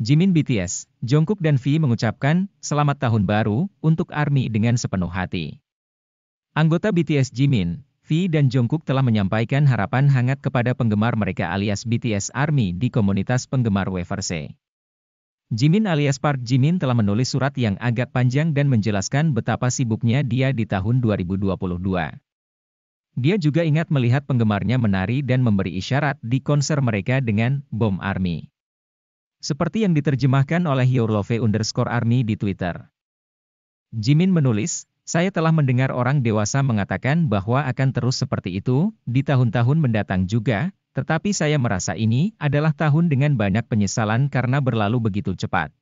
Jimin BTS, Jungkook dan V mengucapkan, selamat tahun baru, untuk ARMY dengan sepenuh hati. Anggota BTS Jimin, V dan Jungkook telah menyampaikan harapan hangat kepada penggemar mereka alias BTS ARMY di komunitas penggemar Weverse. Jimin alias Park Jimin telah menulis surat yang agak panjang dan menjelaskan betapa sibuknya dia di tahun 2022. Dia juga ingat melihat penggemarnya menari dan memberi isyarat di konser mereka dengan Bom ARMY. Seperti yang diterjemahkan oleh Yorlove underscore Arni di Twitter. Jimin menulis, saya telah mendengar orang dewasa mengatakan bahwa akan terus seperti itu, di tahun-tahun mendatang juga, tetapi saya merasa ini adalah tahun dengan banyak penyesalan karena berlalu begitu cepat.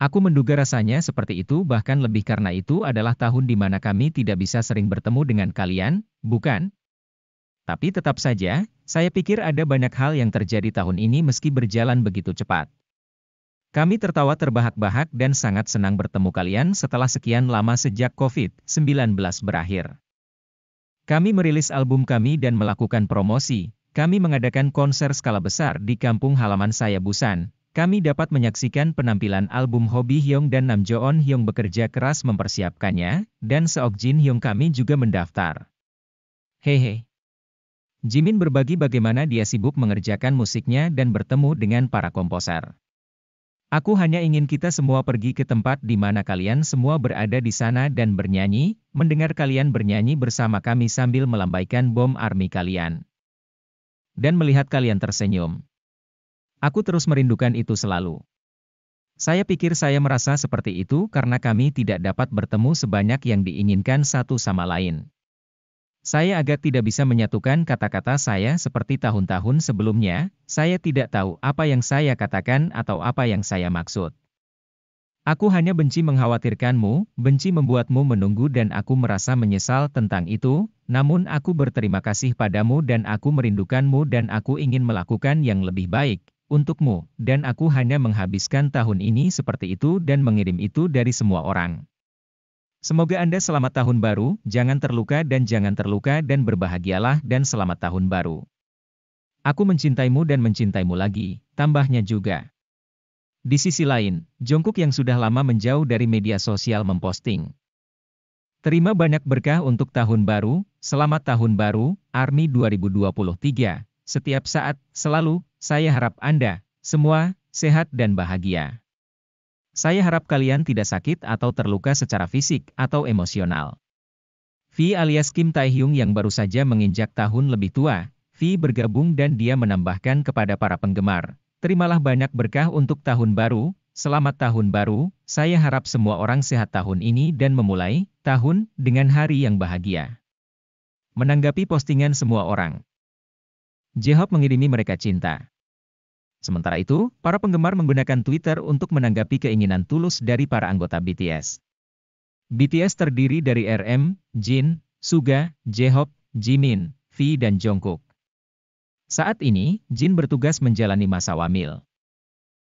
Aku menduga rasanya seperti itu bahkan lebih karena itu adalah tahun di mana kami tidak bisa sering bertemu dengan kalian, bukan? Tapi tetap saja, saya pikir ada banyak hal yang terjadi tahun ini meski berjalan begitu cepat. Kami tertawa terbahak-bahak dan sangat senang bertemu kalian setelah sekian lama sejak COVID-19 berakhir. Kami merilis album kami dan melakukan promosi. Kami mengadakan konser skala besar di kampung halaman saya Busan. Kami dapat menyaksikan penampilan album Hobi Hyung dan Nam Joon Hyung bekerja keras mempersiapkannya, dan Seok Jin Hyung kami juga mendaftar. Hehe. Jimin berbagi bagaimana dia sibuk mengerjakan musiknya dan bertemu dengan para komposer. Aku hanya ingin kita semua pergi ke tempat di mana kalian semua berada di sana dan bernyanyi, mendengar kalian bernyanyi bersama kami sambil melambaikan bom army kalian. Dan melihat kalian tersenyum. Aku terus merindukan itu selalu. Saya pikir saya merasa seperti itu karena kami tidak dapat bertemu sebanyak yang diinginkan satu sama lain. Saya agak tidak bisa menyatukan kata-kata saya seperti tahun-tahun sebelumnya, saya tidak tahu apa yang saya katakan atau apa yang saya maksud. Aku hanya benci mengkhawatirkanmu, benci membuatmu menunggu dan aku merasa menyesal tentang itu, namun aku berterima kasih padamu dan aku merindukanmu dan aku ingin melakukan yang lebih baik untukmu, dan aku hanya menghabiskan tahun ini seperti itu dan mengirim itu dari semua orang. Semoga Anda selamat tahun baru, jangan terluka dan jangan terluka dan berbahagialah dan selamat tahun baru. Aku mencintaimu dan mencintaimu lagi, tambahnya juga. Di sisi lain, Jongkuk yang sudah lama menjauh dari media sosial memposting. Terima banyak berkah untuk tahun baru, selamat tahun baru, ARMY 2023. Setiap saat, selalu, saya harap Anda, semua, sehat dan bahagia. Saya harap kalian tidak sakit atau terluka secara fisik atau emosional. V alias Kim Taehyung yang baru saja menginjak tahun lebih tua, V bergabung dan dia menambahkan kepada para penggemar, terimalah banyak berkah untuk tahun baru, selamat tahun baru, saya harap semua orang sehat tahun ini dan memulai tahun dengan hari yang bahagia. Menanggapi postingan semua orang, Jehop mengirimi mereka cinta. Sementara itu, para penggemar menggunakan Twitter untuk menanggapi keinginan tulus dari para anggota BTS. BTS terdiri dari RM, Jin, Suga, J-Hope, Jimin, V dan Jungkook. Saat ini, Jin bertugas menjalani masa wamil.